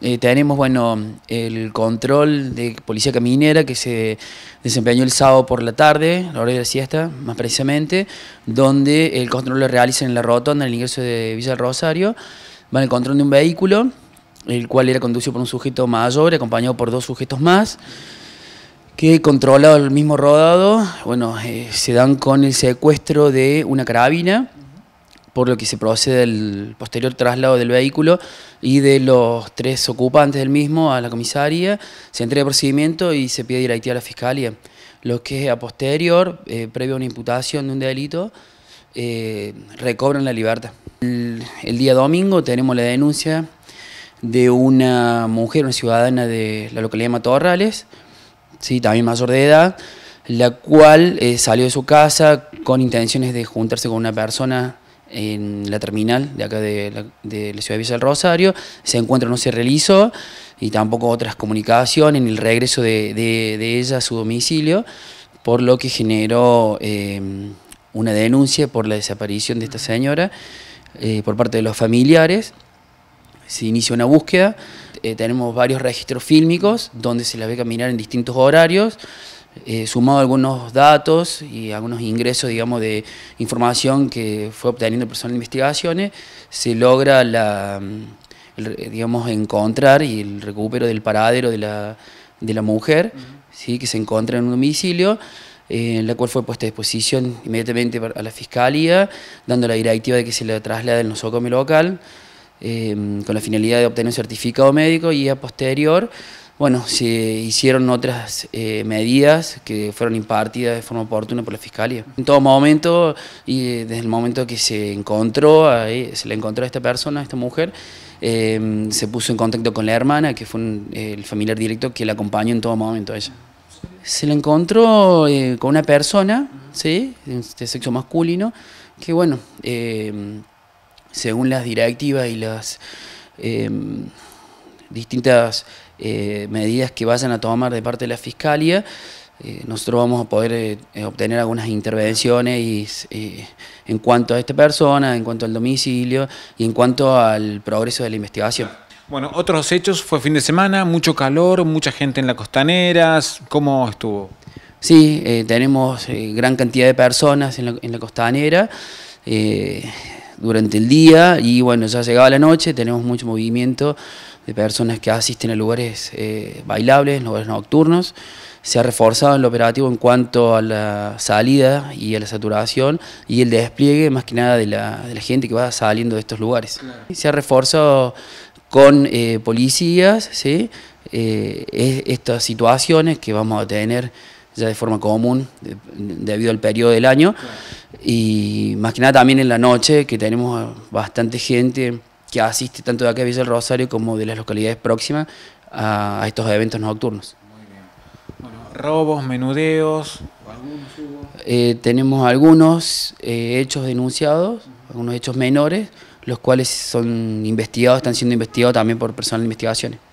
Eh, tenemos, bueno, el control de Policía Caminera que se desempeñó el sábado por la tarde, a la hora de la siesta, más precisamente, donde el control lo realiza en la rotonda, en el ingreso de Villa del Rosario. Van el control de un vehículo, el cual era conducido por un sujeto mayor, acompañado por dos sujetos más, que controlado el mismo rodado, bueno, eh, se dan con el secuestro de una carabina por lo que se procede al posterior traslado del vehículo y de los tres ocupantes del mismo a la comisaría, se entrega el procedimiento y se pide directiva a la fiscalía. Lo que a posterior, eh, previo a una imputación de un delito, eh, recobran la libertad. El, día domingo tenemos la denuncia de una mujer, una ciudadana de la localidad de Matorrales, sí, también mayor de edad, la cual eh, salió de su casa con intenciones de juntarse con una persona en la terminal de acá de la, ciudad de Villa del Rosario. Ese encuentro no se realizó y tampoco otras comunicaciones en el regreso de, ella a su domicilio, por lo que generó em, una denuncia por la desaparición de esta señora eh, por parte de los familiares. Se inicia una búsqueda, eh, tenemos varios registros fílmicos donde se la ve caminar en distintos horarios. Eh, sumado algunos datos y algunos ingresos, digamos, de información que fue obteniendo el personal de investigaciones, se logra la, mm, digamos, encontrar y el recupero del paradero de la, de la mujer, ¿sí? que se encuentra en un domicilio, en eh, la cual fue puesta a disposición inmediatamente a la fiscalía, dando la directiva de que se le traslade al nosocomio local, eh, con la finalidad de obtener un certificado médico y a posterior bueno, se hicieron otras eh, medidas que fueron impartidas de forma oportuna por la Fiscalía. En todo momento, y desde el momento que se encontró, e, se le encontró a esta persona, a esta mujer, em, se puso en contacto con la hermana, que fue el familiar directo que la acompañó en todo momento a ella. Se la encontró eh, con una persona, ¿sí? de sexo masculino, que bueno, em, según las directivas y las em, distintas eh, medidas que vayan a tomar de parte de la Fiscalía, eh, nosotros vamos a poder eh, obtener algunas intervenciones en cuanto a esta persona, en cuanto al domicilio y en cuanto al progreso de la investigación. Bueno, otros hechos fue fin de semana, mucho calor, mucha gente en la costanera, ¿cómo estuvo? Sí, tenemos gran cantidad de personas en la costanera durante el día y bueno, ya llegaba la noche, tenemos mucho movimiento de personas que asisten a lugares eh, bailables, lugares nocturnos. Se ha reforzado en el operativo en cuanto a la salida y a la saturación y el despliegue más que nada de la, gente que va saliendo de estos lugares. Se ha reforzado con eh, policías eh, estas situaciones que vamos a tener ya de forma común, debido al periodo del año. Y más que nada también en la noche, que tenemos bastante gente que asiste tanto de acá a Villa del Rosario como de las localidades próximas a, estos eventos nocturnos. robos, menudeos. Eh, tenemos algunos eh, hechos denunciados, algunos hechos menores, los cuales son investigados, están siendo investigados también por personal de investigaciones.